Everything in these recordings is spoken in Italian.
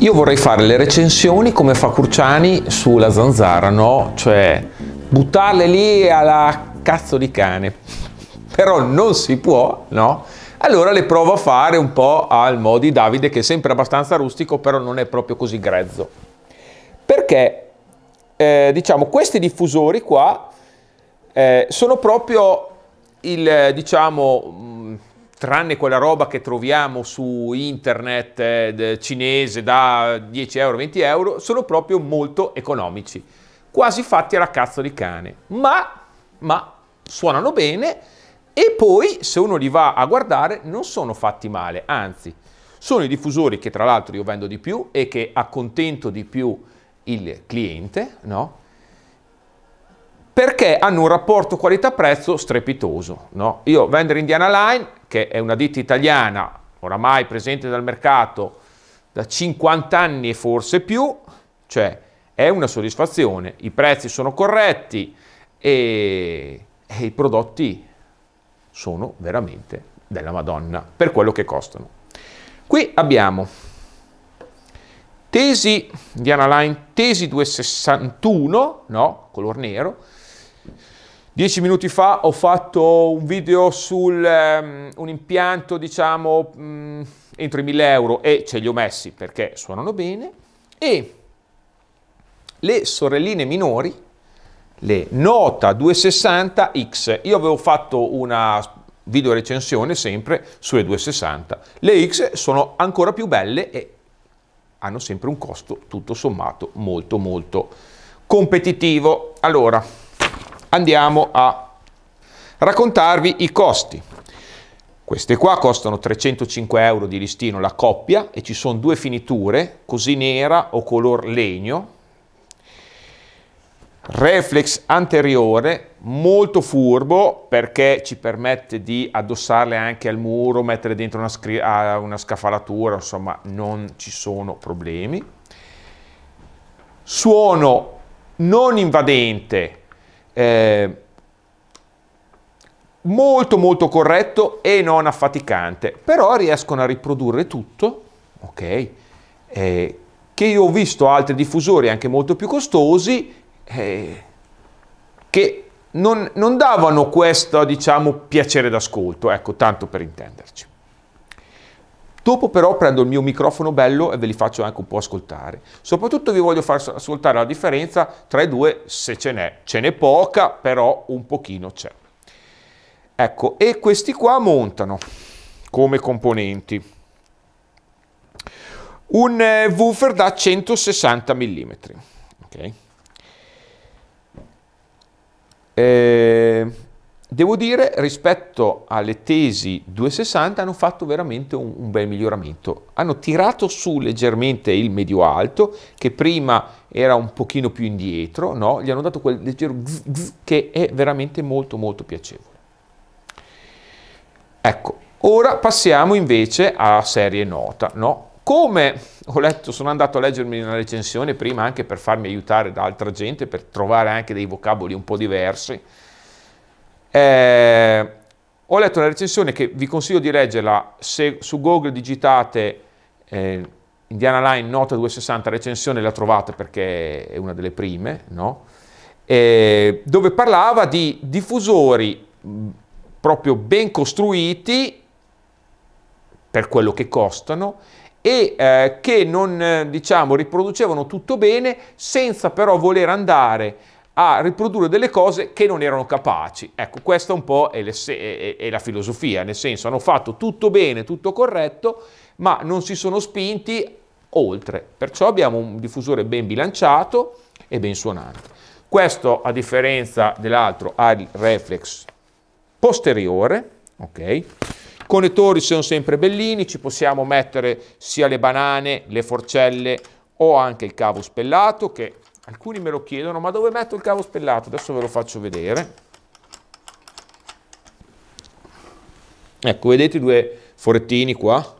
Io vorrei fare le recensioni come fa Curciani sulla zanzara, no? Cioè buttarle lì alla cazzo di cane. Però non si può, no? Allora le provo a fare un po' al modo di Davide, che è sempre abbastanza rustico, però non è proprio così grezzo perché eh, diciamo, questi diffusori qua eh, sono proprio il, diciamo, mm, tranne quella roba che troviamo su internet eh, cinese da 10 euro, 20 euro, sono proprio molto economici, quasi fatti alla cazzo di cane, ma, ma suonano bene e poi se uno li va a guardare non sono fatti male, anzi sono i diffusori che tra l'altro io vendo di più e che accontento di più il cliente, no? perché hanno un rapporto qualità-prezzo strepitoso. No? Io vendere Indiana Line, che è una ditta italiana oramai presente nel mercato da 50 anni e forse più, cioè è una soddisfazione, i prezzi sono corretti e, e i prodotti sono veramente della Madonna per quello che costano. Qui abbiamo Tesi, Diana Line, tesi 261, no, color nero. Dieci minuti fa ho fatto un video su um, ehm, un impianto, diciamo, um, entro i 1000 euro e ce li ho messi perché suonano bene. E le sorelline minori, le Nota 260X. Io avevo fatto una video recensione sempre sulle 260. Le X sono ancora più belle e hanno sempre un costo tutto sommato molto molto competitivo. Allora, andiamo a raccontarvi i costi. Queste qua costano 305 euro di listino la coppia e ci sono due finiture, così nera o color legno, reflex anteriore molto furbo perché ci permette di addossarle anche al muro, mettere dentro una, una scafalatura, insomma non ci sono problemi. Suono non invadente, eh, molto molto corretto e non affaticante, però riescono a riprodurre tutto, ok? Eh, che io ho visto altri diffusori anche molto più costosi eh, che non, non, davano questo, diciamo, piacere d'ascolto, ecco, tanto per intenderci. Dopo però prendo il mio microfono bello e ve li faccio anche un po' ascoltare. Soprattutto vi voglio far ascoltare la differenza tra i due, se ce n'è. Ce n'è poca, però un pochino c'è. Ecco, e questi qua montano come componenti un eh, woofer da 160 mm. Okay. Eh, devo dire, rispetto alle tesi 260, hanno fatto veramente un, un bel miglioramento. Hanno tirato su leggermente il medio alto, che prima era un pochino più indietro, no? gli hanno dato quel leggero gz, gz, che è veramente molto molto piacevole. Ecco, ora passiamo invece a serie nota, no? come ho letto, sono andato a leggermi una recensione prima anche per farmi aiutare da altra gente, per trovare anche dei vocaboli un po' diversi. Eh, ho letto una recensione che vi consiglio di leggerla, se su Google digitate eh, Indiana Line Nota 260 recensione la trovate perché è una delle prime, no? eh, dove parlava di diffusori mm, proprio ben costruiti per quello che costano e eh, che non eh, diciamo, riproducevano tutto bene senza però voler andare a riprodurre delle cose che non erano capaci. Ecco, questa un po' è, è, è, la filosofia, nel senso hanno fatto tutto bene, tutto corretto, ma non si sono spinti oltre. Perciò abbiamo un diffusore ben bilanciato e ben suonante. Questo, a differenza dell'altro, ha il reflex posteriore, ok? Conettori sono sempre bellini, ci possiamo mettere sia le banane, le forcelle o anche il cavo spellato che alcuni me lo chiedono, ma dove metto il cavo spellato? Adesso ve lo faccio vedere. Ecco, vedete i due forettini qua?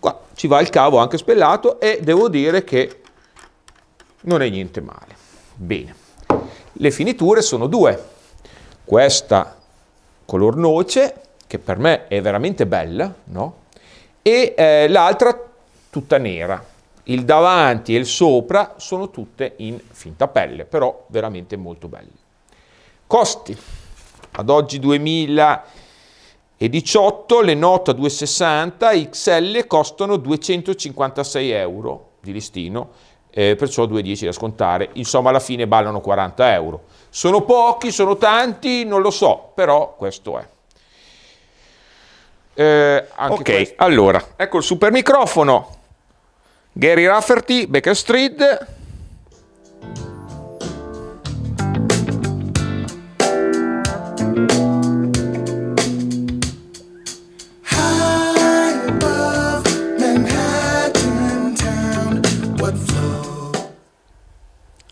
Qua ci va il cavo anche spellato e devo dire che non è niente male. Bene. Le finiture sono due. Questa color noce che per me è veramente bella, no? e eh, l'altra tutta nera. Il davanti e il sopra sono tutte in finta pelle, però veramente molto belle. Costi. Ad oggi 2018 le Nota 260 XL costano 256 euro di listino, eh, perciò 2,10 da scontare. Insomma, alla fine ballano 40 euro. Sono pochi, sono tanti, non lo so, però questo è. Eh, ok, questo. allora, ecco il super microfono. Gary Rafferty, Baker Street.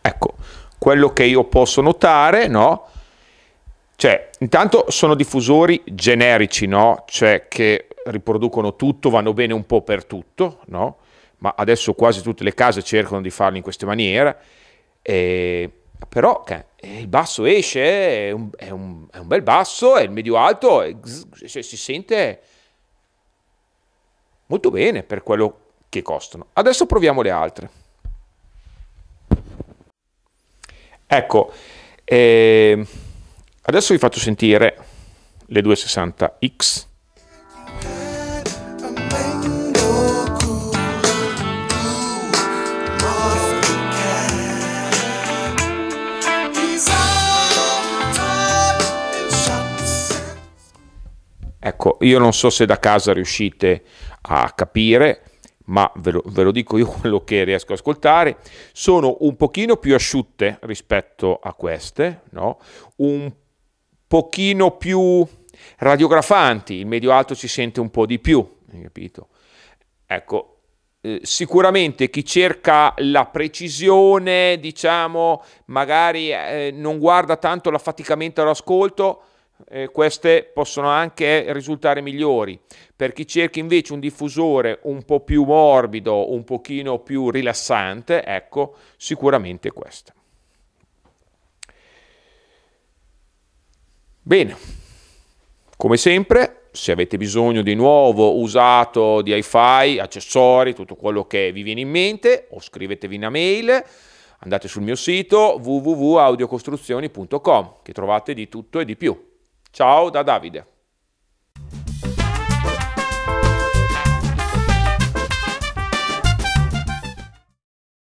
Ecco, quello che io posso notare, no? Cioè, Intanto sono diffusori generici, no? Cioè che riproducono tutto, vanno bene un po' per tutto, no? Ma adesso quasi tutte le case cercano di farli in questa maniera. E... Però eh, il basso esce, è un, è un, è un bel basso, è il medio alto, è, si sente molto bene per quello che costano. Adesso proviamo le altre. Ecco, eh, Adesso vi faccio sentire le 260X. Ecco, io non so se da casa riuscite a capire, ma ve lo, ve lo, dico io quello che riesco a ascoltare, sono un pochino più asciutte rispetto a queste, no? un pochino più radiografanti, il medio alto si sente un po' di più, capito? Ecco, eh, sicuramente chi cerca la precisione, diciamo, magari eh, non guarda tanto l'affaticamento all'ascolto, eh, queste possono anche risultare migliori. Per chi cerca invece un diffusore un po' più morbido, un pochino più rilassante, ecco, sicuramente questa. Bene, come sempre, se avete bisogno di nuovo usato di hi-fi, accessori, tutto quello che vi viene in mente, o scrivetevi una mail, andate sul mio sito www.audiocostruzioni.com che trovate di tutto e di più. Ciao da Davide.